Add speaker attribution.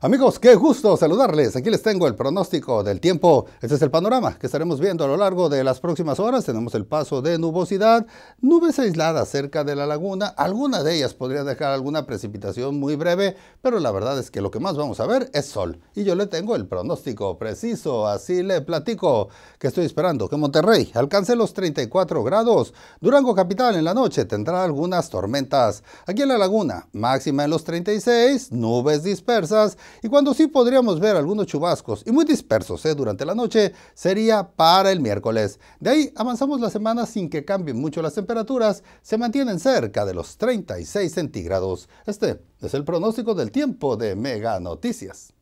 Speaker 1: Amigos, qué gusto saludarles. Aquí les tengo el pronóstico del tiempo. Este es el panorama que estaremos viendo a lo largo de las próximas horas. Tenemos el paso de nubosidad, nubes aisladas cerca de la laguna. Alguna de ellas podría dejar alguna precipitación muy breve, pero la verdad es que lo que más vamos a ver es sol. Y yo le tengo el pronóstico preciso. Así le platico que estoy esperando que Monterrey alcance los 34 grados. Durango Capital en la noche tendrá algunas tormentas. Aquí en la laguna, máxima en los 36, nubes dispersas y cuando sí podríamos ver algunos chubascos y muy dispersos ¿eh? durante la noche sería para el miércoles. De ahí avanzamos la semana sin que cambien mucho las temperaturas, se mantienen cerca de los 36 centígrados. Este es el pronóstico del tiempo de Mega Noticias.